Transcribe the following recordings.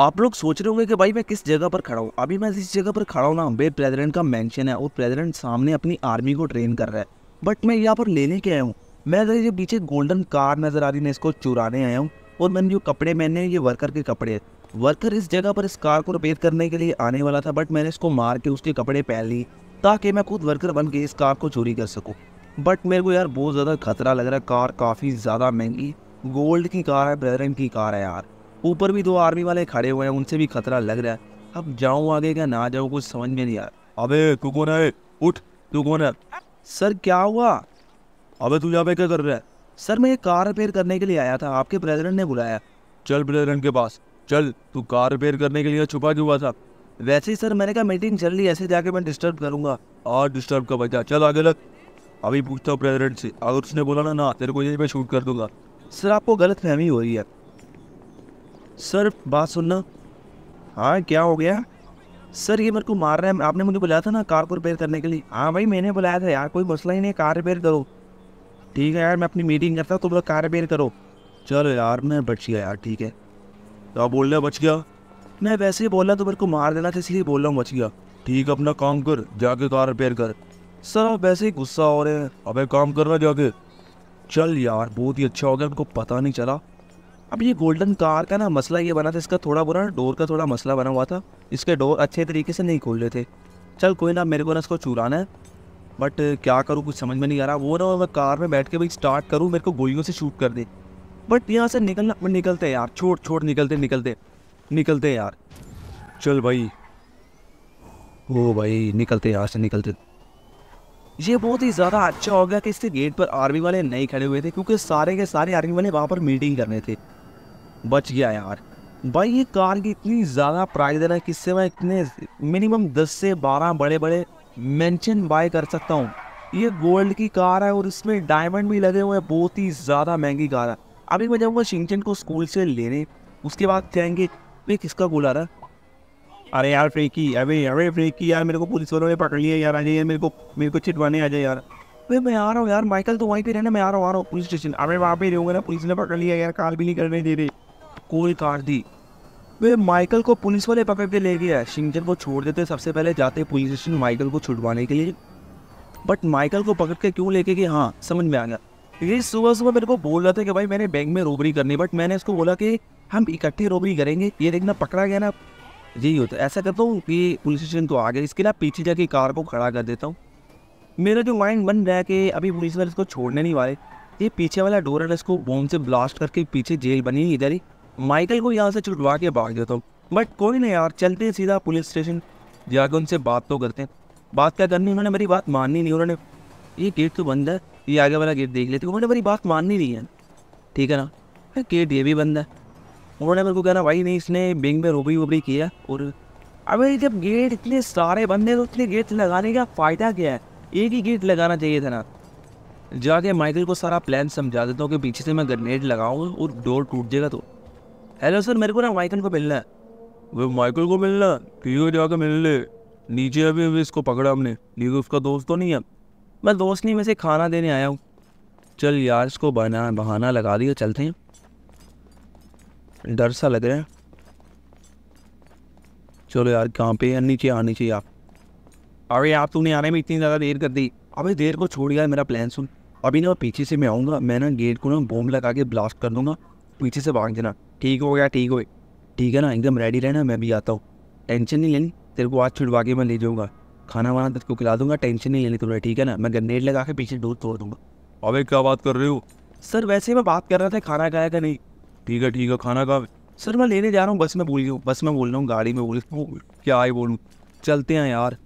आप लोग सोच रहे होंगे कि भाई मैं किस जगह पर खड़ा हूँ अभी मैं जिस जगह पर खड़ा हूँ ना वे प्रेजिडेंट का मैंशन है और प्रेजिडेंट सामने अपनी आर्मी को ट्रेन कर रहा है बट मैं यहाँ पर लेने के आया हूँ मैं अगर ये पीछे गोल्डन कार नज़र आ रही मैं इसको चुराने आया हूँ और मैंने जो कपड़े पहने ये वर्कर के कपड़े वर्कर इस जगह पर इस कार को रिपेयर करने के लिए आने वाला था बट मैंने इसको मार के उसके कपड़े पहन ली ताकि मैं खुद वर्कर बन के इस कार को चोरी कर सकूँ बट मेरे को यार बहुत ज़्यादा खतरा लग रहा है कार काफ़ी ज़्यादा महंगी गोल्ड की कार है ब्रदरन की कार है यार ऊपर भी दो आर्मी वाले खड़े हुए हैं उनसे भी खतरा लग रहा है अब जाऊँ आगे क्या ना जाऊँ कुछ समझ में नहीं आ रहा अबे तू कौन है उठ तू कौन है सर क्या हुआ अबे तू यहाँ पे क्या कर रहा है सर मैं ये कार रिपेयर करने के लिए आया था आपके प्रेसिडेंट ने बुलाया चल प्रेसिडेंट के पास चल तू कार रिपेयर करने के लिए छुपा क्यों हुआ था वैसे ही सर मैंने कहा मीटिंग चल रही ऐसे जाके मैं डिस्टर्ब करूंगा और डिस्टर्ब का बचा चल आगे लग अभी पूछता हूँ प्रेसिडेंट से अगर उसने बोला ना ना तेरे को यहीं पे शूट कर दूंगा सर आपको गलत फहमी हो रही है सर बात सुनना हाँ क्या हो गया सर ये मेरे को मार रहा है आपने मुझे बुलाया था ना कार को रिपेयर करने के लिए हाँ भाई मैंने बुलाया था यार कोई मसला ही नहीं कार रिपेयर करो ठीक है यार मैं अपनी मीटिंग करता हूँ तुम लोग कार रिपेयर करो चलो यार मैं बच गया यार ठीक है तो आप बोल रहे बच गया मैं वैसे ही बोल रहा तो मेरे को मार देना था इसलिए बोल रहा हूँ बच गया ठीक है अपना काम कर जाके कार रिपेयर कर सर आप वैसे ही गुस्सा हो रहे हैं अब काम करना जाके चल यार बहुत ही अच्छा हो गया उनको पता नहीं चला अब ये गोल्डन कार का ना मसला ये बना था इसका थोड़ा बुरा डोर का थोड़ा मसला बना हुआ था इसके डोर अच्छे तरीके से नहीं खोल रहे थे चल कोई ना मेरे को ना इसको चुराना है बट क्या करूँ कुछ समझ में नहीं आ रहा वो ना मैं कार में बैठ के भाई स्टार्ट करूँ मेरे को गोलियों से शूट कर दे बट यहाँ से निकलना निकलते हैं यार छोड़ छोड़ निकलते निकलते निकलते यार चल भाई ओ भाई निकलते यार से निकलते ये बहुत ही ज़्यादा अच्छा हो गया कि इसके गेट पर आर्मी वाले नहीं खड़े हुए थे क्योंकि सारे के सारे आर्मी वाले वहाँ पर मीटिंग करने थे बच गया यार भाई ये कार की इतनी ज़्यादा प्राइस है किससे मैं इतने मिनिमम दस से बारह बड़े बड़े मेंशन बाय कर सकता हूँ ये गोल्ड की कार है और इसमें डायमंड भी लगे हुए हैं बहुत ही ज़्यादा महंगी कार है अभी मैं जाऊँगा शिंगचन को स्कूल से लेने उसके बाद कहेंगे ये किसका गोल आ रहा है अरे यार फ्रेकी अरे अरे फ्रेकी यार मेरे को पुलिस वालों ने पकड़ लिया यार आ जाइए मेरे को मेरे को छिटवाने आ जाए यार भाई मैं आ रहा हूँ यार माइकल तो वहीं पे रहना मैं आ रहा हूँ आ रहा हूँ पुलिस स्टेशन अरे वहाँ पे रहूँगा ना पुलिस ने पकड़ लिया यार कार भी नहीं करने दे रही कोई कार दी वे माइकल को पुलिस वाले पकड़ के ले गया शिंजन को छोड़ देते सबसे पहले जाते पुलिस स्टेशन माइकल को छुड़वाने के लिए बट माइकल को पकड़ के क्यों लेके गए हाँ समझ में आ गया ये सुबह सुबह मेरे को बोल रहा था कि भाई मैंने बैंक में रोबरी करनी बट मैंने इसको बोला कि हम इकट्ठे रोबरी करेंगे ये देखना पकड़ा गया ना यही होता है ऐसा करता हूँ कि पुलिस स्टेशन तो आ गया इसके लिए पीछे जाके कार को खड़ा कर देता हूँ मेरा जो माइंड बन रहा है कि अभी पुलिस वाले इसको छोड़ने नहीं वाले ये पीछे वाला डोर है इसको बॉम्ब से ब्लास्ट करके पीछे जेल बनी इधर ही माइकल को यहाँ से छुटवा के भाग देता हूँ बट कोई नहीं यार चलते हैं सीधा पुलिस स्टेशन जाकर उनसे बात तो करते हैं बात क्या करनी उन्होंने मेरी बात माननी नहीं उन्होंने ये गेट तो बंद है ये आगे वाला गेट देख लेते उन्होंने मेरी बात माननी नहीं है ठीक है ना अरे गेट ये भी बंद है उन्होंने मेरे को कहना भाई नहीं इसने बैंक में रोबरी वोबरी किया और अबे जब गेट इतने सारे बंद हैं तो इतने गेट लगाने का फ़ायदा क्या है एक ही गेट लगाना चाहिए था ना जाके माइकल को सारा प्लान समझा देता हूँ कि पीछे से मैं ग्रेनेड लगाऊँ और डोर टूट जाएगा तो हेलो सर मेरे को ना माइकल को मिलना है वो माइकल को मिलना ठीक है जाकर मिल ले नीचे अभी अभी इसको पकड़ा हमने नीचे उसका दोस्त तो नहीं है मैं दोस्त नहीं मैं से खाना देने आया हूँ चल यार इसको बना बहाना लगा दिया चलते हैं डर सा लग रहा है चलो यार कहाँ पे यार नीचे आनी चाहिए आप अरे आप तूने आने में इतनी ज़्यादा देर कर दी अभी देर को छोड़ गया मेरा प्लान सुन अभी ना पीछे से मैं आऊँगा मैं ना गेट को ना बॉम्ब लगा के ब्लास्ट कर दूंगा पीछे से भाग देना ठीक हो गया ठीक हो ठीक है ना एकदम रेडी रहना मैं भी आता हूँ टेंशन नहीं लेनी तेरे को आज छुड़वा के मैं ले जाऊँगा खाना वाना तेरे को खिला दूंगा टेंशन नहीं लेनी तुमने ठीक है ना मैं ग्रेनेड लगा के पीछे डोर तोड़ दूंगा अबे क्या बात कर रहे हो सर वैसे मैं बात कर रहा था खाना खाया का नहीं ठीक है ठीक है खाना खा सर मैं लेने जा रहा हूँ बस में भूल गया हूँ बस में बोल रहा हूँ गाड़ी में बोल क्या ही बोलूँ चलते हैं यार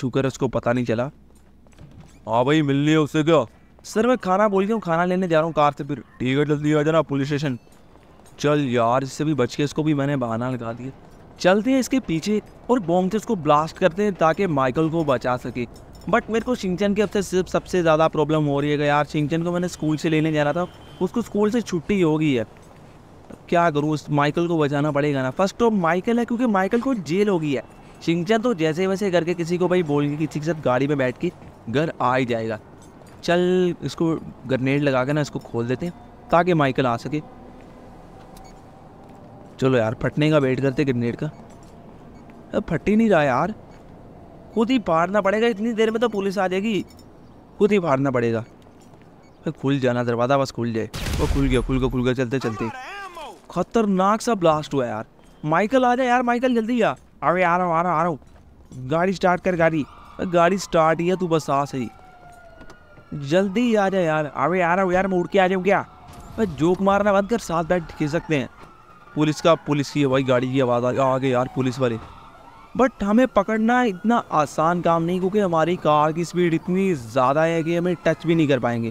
शुक्र उसको पता नहीं चला हाँ भाई मिल लिया उससे क्या सर मैं खाना बोल गया हूँ खाना लेने जा रहा हूँ कार से फिर ठीक है जल्दी आ जाना पुलिस स्टेशन चल यार इससे भी बच के इसको भी मैंने बहाना लगा दिया चलते हैं इसके पीछे और बॉम्ब से उसको ब्लास्ट करते हैं ताकि माइकल को बचा सके बट मेरे को सिंचन की अब सिर्फ सबसे ज़्यादा प्रॉब्लम हो रही है यार सिंचन को मैंने स्कूल से लेने जाना था उसको स्कूल से छुट्टी हो गई है क्या करूँ उस माइकल को बचाना पड़ेगा ना फर्स्ट तो माइकल है क्योंकि माइकल को जेल हो गई है सिंचन तो जैसे वैसे करके किसी को भाई बोल के किसी के साथ गाड़ी में बैठ के घर आ ही जाएगा चल इसको ग्रनेड लगा के ना इसको खोल देते हैं ताकि माइकल आ सके चलो यार फटने का वेट करते ग्रेनेड का अब फट ही नहीं रहा यार खुद ही फाड़ना पड़ेगा इतनी देर में तो पुलिस आ जाएगी खुद ही फाड़ना पड़ेगा खुल जाना दरवाज़ा बस खुल जाए वो खुल गया खुल गया खुल गया चलते चलते खतरनाक सा ब्लास्ट हुआ यार माइकल आ जाए यार माइकल जल्दी आ अरे आ रहा हूँ आ रहा आ रहा हूँ गाड़ी स्टार्ट कर गाड़ी गाड़ी स्टार्ट ही है तू बस आ सही जल्दी आ जाए यार अरे आ रहा हूँ यार मैं उड़ के आ जाऊँ क्या जोक मारना बंद कर साथ बैठ खिल सकते हैं पुलिस का पुलिस की भाई गाड़ी की आवाज़ आ गई यार पुलिस वाले बट हमें पकड़ना इतना आसान काम नहीं क्योंकि हमारी कार की स्पीड इतनी ज़्यादा है कि हमें टच भी नहीं कर पाएंगे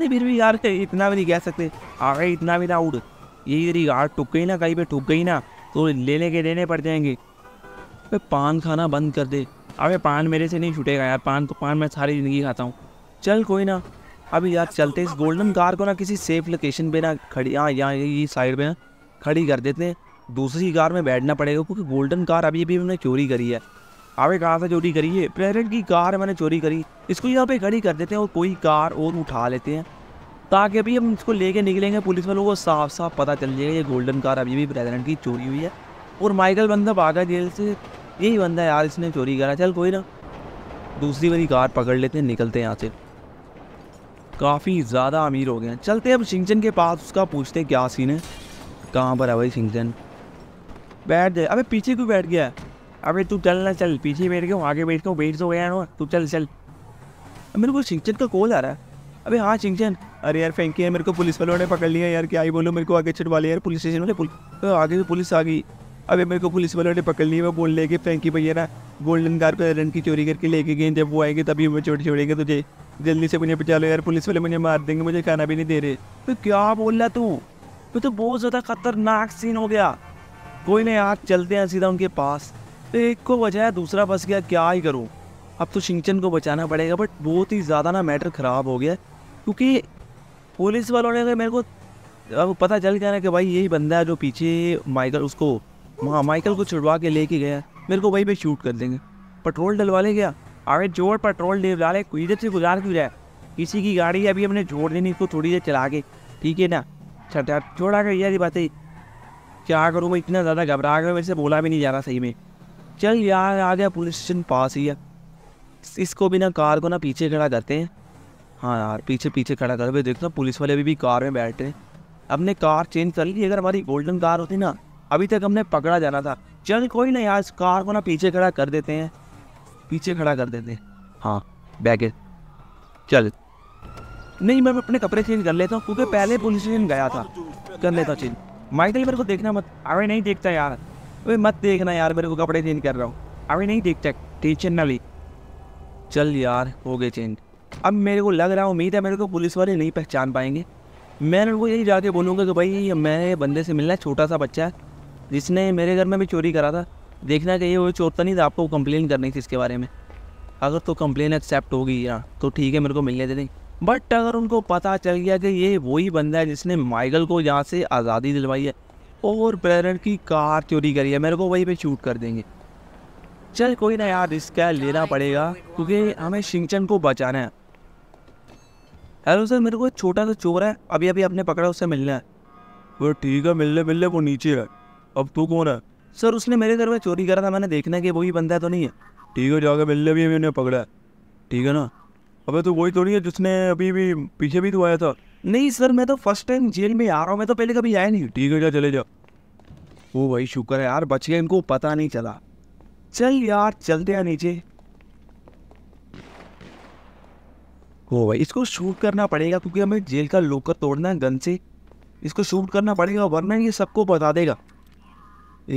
नहीं फिर भी यार इतना भी नहीं कह सकते आगे इतना भी ना उड़ यही तेरी टुक गई ना कहीं पे टुक गई ना तो लेने के लेने पड़ जाएंगे अबे पान खाना बंद कर दे अबे पान मेरे से नहीं छूटेगा यार पान तो पान मैं सारी ज़िंदगी खाता हूँ चल कोई ना अभी यार चलते इस गोल्डन कार को ना किसी सेफ लोकेशन पे ना खड़ी हाँ यहाँ ये साइड पे ना खड़ी कर देते हैं दूसरी कार में बैठना पड़ेगा क्योंकि गोल्डन कार अभी अभी हमने चोरी करी है आपने कहाँ से चोरी करी है प्लेनेट की कार मैंने चोरी करी इसको यहाँ पे खड़ी कर देते हैं और कोई कार और उठा लेते हैं ताकि अभी हम इसको लेके निकलेंगे पुलिस वालों को साफ साफ पता चल जाएगा ये गोल्डन कार अभी भी प्रेजिडेंट की चोरी हुई है और माइकल बंदा भागा जेल से यही बंदा यार इसने चोरी करा चल कोई ना दूसरी वाली कार पकड़ लेते हैं निकलते हैं यहाँ से काफ़ी ज़्यादा अमीर हो गए हैं चलते हैं अब सिंचन के पास उसका पूछते हैं क्या सीन है कहाँ पर है भाई सिंगजन बैठ जाए अबे पीछे क्यों बैठ गया अबे तू चल ना चल पीछे बैठ गया आगे बैठ गया बैठ तो गया ना तू चल चल मेरे को सिंगचन का कॉल आ रहा है अबे हाँ सिंगचन अरे यार फेंकी है मेरे को पुलिस वालों ने पकड़ लिया यार क्या ही बोलो मेरे को आगे छुटवा लिया यार पुलिस स्टेशन वाले पुल तो आगे तो पुलिस आ गई अबे मेरे को पुलिस वालों ने पकड़ लिया वो बोल ले कि भैया ना गोल्डन कार पर रन की चोरी करके लेके गए जब वो आएंगे तभी हमें छोड़ छोड़ेंगे तुझे जल्दी से मुझे बचा लो यार पुलिस वाले मुझे मार देंगे मुझे खाना भी नहीं दे रहे तो क्या बोल रहा तू वो तो बहुत ज़्यादा खतरनाक सीन हो गया कोई नहीं आग चलते हैं सीधा उनके पास तो एक को बचाया दूसरा बस गया क्या ही करूँ अब तो सिंचन को बचाना पड़ेगा बट बहुत ही ज़्यादा ना मैटर ख़राब हो गया क्योंकि पुलिस वालों ने मेरे को अब पता चल गया ना कि भाई यही बंदा है जो पीछे माइकल उसको वहाँ माइकल को छुड़वा के लेके गया मेरे को वहीं पे शूट कर देंगे पेट्रोल डलवा ले गया अरे जोर पेट्रोल डलवा ले इधर से गुजार क्यों जाए किसी की गाड़ी अभी हमने जोड़ देनी इसको थोड़ी देर चला के ठीक है ना छट यार छोड़ा कर यार ये बातें क्या करूँ मैं इतना ज़्यादा घबरा गया मेरे से बोला भी नहीं जा रहा सही में चल यार आ गया पुलिस स्टेशन पास ही है इसको भी ना कार को ना पीछे खड़ा करते हैं हाँ यार पीछे पीछे खड़ा कर देखो ना पुलिस वाले अभी भी कार में बैठ रहे हैं अपने कार चेंज कर ली अगर हमारी गोल्डन कार होती ना अभी तक हमने पकड़ा जाना था चल कोई ना यार इस कार को ना पीछे खड़ा कर देते हैं पीछे खड़ा कर देते हैं हाँ बैगे चल नहीं मैं अपने कपड़े चेंज कर लेता हूँ क्योंकि पहले पुलिस स्टेशन गया था कर लेता हूँ चेंज माइकल मेरे को देखना मत अरे नहीं देखता यार अभी मत देखना यार मेरे को कपड़े चेंज कर रहा हूँ अभी नहीं देखता टेंशन ना ली चल यार हो गए चेंज अब मेरे को लग रहा उम्मीद है मेरे को पुलिस वाले नहीं पहचान पाएंगे मैं उनको यही जाके बोलूँगा कि भाई मैं बंदे से मिलना छोटा सा बच्चा है जिसने मेरे घर में भी चोरी करा था देखना चाहिए वो चोर तो नहीं था आपको कंप्लेन करनी थी इसके बारे में अगर तो कंप्लेन एक्सेप्ट होगी यहाँ तो ठीक है मेरे को मिलने दे नहीं बट अगर उनको पता चल गया कि ये वही बंदा है जिसने माइकल को यहाँ से आज़ादी दिलवाई है और पेरेंट की कार चोरी करी है मेरे को वहीं पे शूट कर देंगे चल कोई ना यार रिस्क है लेना पड़ेगा क्योंकि हमें शिंगचन को बचाना है हेलो सर मेरे को एक छोटा सा चोर है अभी अभी आपने पकड़ा उससे मिलना है वो ठीक है मिलने मिलने वो नीचे है अब तू कौन है सर उसने मेरे घर में चोरी करा था मैंने देखना कि वही बंदा तो नहीं है ठीक है जाके मिलने भी मैंने पकड़ा है ठीक है ना अबे तो वही तो नहीं है जिसने अभी भी पीछे भी तो आया था नहीं सर मैं तो फर्स्ट टाइम जेल में आ रहा हूँ मैं तो पहले कभी आया नहीं ठीक है जा चले जा वो भाई शुक्र है यार बच गए इनको पता नहीं चला चल यार चलते हैं नीचे वो भाई इसको शूट करना पड़ेगा क्योंकि हमें जेल का लोकर तोड़ना है गन से इसको शूट करना पड़ेगा वरना ये सबको बता देगा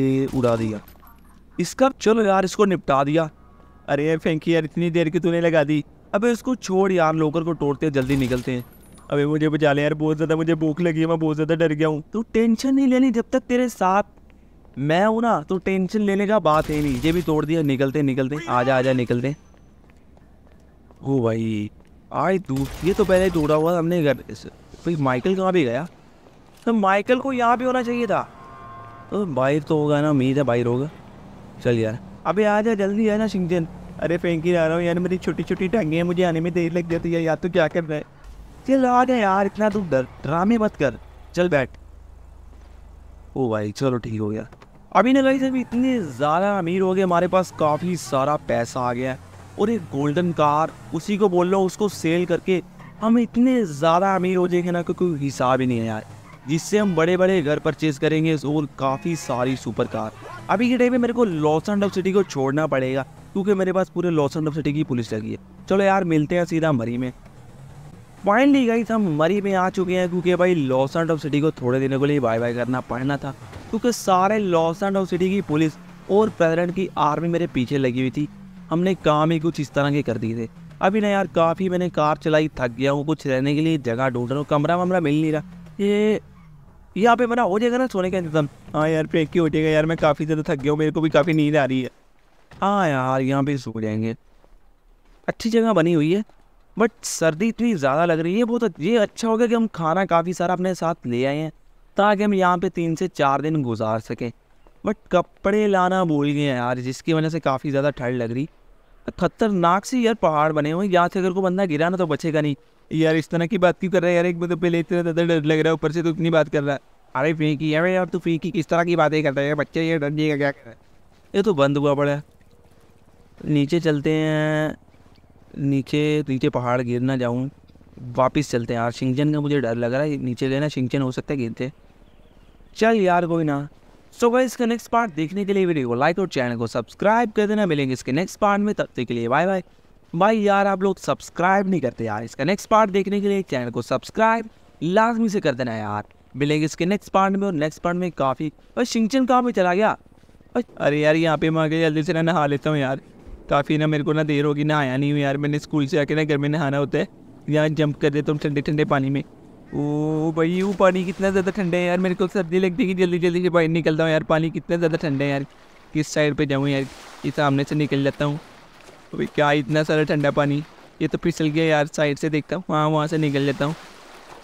ए उड़ा दिया इसका चलो यार इसको निपटा दिया अरे फेंकी यार इतनी देर की तूने लगा दी अबे इसको छोड़ यार लोकर को तोड़ते हैं जल्दी निकलते हैं अबे मुझे बचा ले यार बहुत ज़्यादा मुझे भूख लगी है मैं बहुत ज़्यादा डर गया हूँ तो टेंशन नहीं लेनी जब तक तेरे साथ मैं हूँ ना तो टेंशन लेने का बात है नहीं ये भी तोड़ दिया निकलते निकलते आ जा आ जा निकलते हो भाई आए तू ये तो पहले ही तोड़ा हुआ हमने घर भाई माइकल कहाँ भी गया तो माइकल को यहाँ भी होना चाहिए था तो बाहर तो होगा ना उम्मीद है बाहर होगा चल यार अबे आजा जल्दी है ना सिंह अरे फेंक ही जा रहा हूँ यार मेरी छोटी छोटी टांगे हैं मुझे आने में देर लग जाती है यार तो क्या कर रहा है चल आ गया यार इतना तू डर ड्रामे मत कर चल बैठ ओ भाई चलो ठीक हो गया अभी ना गाइस अभी इतने ज़्यादा अमीर हो गए हमारे पास काफ़ी सारा पैसा आ गया है और एक गोल्डन कार उसी को बोल रहा हूँ उसको सेल करके हम इतने ज़्यादा अमीर हो जाएंगे ना कि कोई हिसाब ही नहीं है यार जिससे हम बड़े बड़े घर परचेज करेंगे और काफ़ी सारी सुपर कार अभी के टाइम में मेरे को लॉस एंड सिटी को छोड़ना पड़ेगा क्योंकि मेरे पास पूरे लॉस एंड सिटी की पुलिस लगी है चलो यार मिलते हैं सीधा मरी में फाइनली गई हम मरी में आ चुके हैं क्योंकि भाई लॉस एंड ऑफ सिटी को थोड़े दिनों के लिए बाय बाय करना पड़ना था क्योंकि सारे लॉस एंड ऑफ सिटी की पुलिस और प्रेसिडेंट की आर्मी मेरे पीछे लगी हुई थी हमने काम ही कुछ इस तरह के कर दिए थे अभी ना यार काफ़ी मैंने कार चलाई थक गया हूँ कुछ रहने के लिए जगह ढूंढ रहा हूँ कमरा वमरा मिल नहीं रहा ये यहाँ पे मेरा हो जाएगा ना सोने का इंतजाम हाँ यार पे क्यों हो जाएगा यार मैं काफ़ी ज़्यादा थक गया हूँ मेरे को भी काफ़ी नींद आ रही है हाँ यार यहाँ पे सो जाएंगे अच्छी जगह बनी हुई है बट सर्दी इतनी ज़्यादा लग रही है बहुत तो ये अच्छा हो गया कि हम खाना काफ़ी सारा अपने साथ ले आए हैं ताकि हम यहाँ पे तीन से चार दिन गुजार सकें बट कपड़े लाना भूल गए यार जिसकी वजह से काफ़ी ज़्यादा ठंड लग रही खतरनाक से यार पहाड़ बने हुए यहाँ से अगर कोई बंदा गिरा ना तो बचेगा नहीं यार इस तरह की बात क्यों कर रहा है यार एक मतलब पहले इतना ज़्यादा डर लग रहा है ऊपर से तो इतनी बात कर रहा है अरे फेंकी यार यार तू फेंकी किस तरह की बातें करता है यार बच्चे ये डर जाएगा क्या कर रहा है ये तो बंद हुआ पड़ा है नीचे चलते हैं नीचे नीचे पहाड़ गिर ना जाऊँ वापस चलते हैं यार शिंगचन का मुझे डर लग रहा है नीचे लेना शिंगचन हो सकता है गिरते चल यार कोई ना सो गाइस इसका नेक्स्ट पार्ट देखने के लिए वीडियो को लाइक और चैनल को सब्सक्राइब कर देना मिलेंगे इसके नेक्स्ट पार्ट में तब तक के लिए बाय बाय भाई यार आप लोग सब्सक्राइब नहीं करते यार इसका नेक्स्ट पार्ट देखने के लिए चैनल को सब्सक्राइब लाजमी से कर देना यार मिलेंगे इसके नेक्स्ट पार्ट में और नेक्स्ट पार्ट में काफ़ी और शिंगचन कहाँ पर चला गया अरे यार यहाँ पे मैं जल्दी से ना नहा लेता हूँ यार काफ़ी ना मेरे को ना देर होगी ना आया नहीं हूँ यार मैंने स्कूल से आके ना घर में नहाना होता है यहाँ जंप कर देता हूँ ठंडे ठंडे पानी में ओ भाई वो पानी कितना ज़्यादा ठंडा है यार मेरे को सर्दी लगती है कि जल्दी जल्दी से बाहर निकलता हूँ यार पानी कितना ज़्यादा ठंडा है यार किस साइड पर जाऊँ यार ये सामने से निकल जाता हूँ भाई क्या इतना सारा ठंडा पानी ये तो फिसल गया यार साइड से देखता हूँ वहाँ वहाँ से निकल जाता हूँ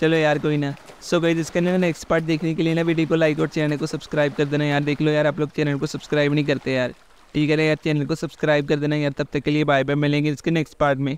चलो यार कोई ना सो गई जिसके ना नेक्स्ट पार्ट देखने के लिए ना वीडियो को लाइक और चैनल को सब्सक्राइब कर देना यार देख लो यार आप लोग चैनल को सब्सक्राइब नहीं करते यार ठीक है यार चैनल को सब्सक्राइब कर देना यार तब तक के लिए बाय बाय मिलेंगे इसके नेक्स्ट पार्ट में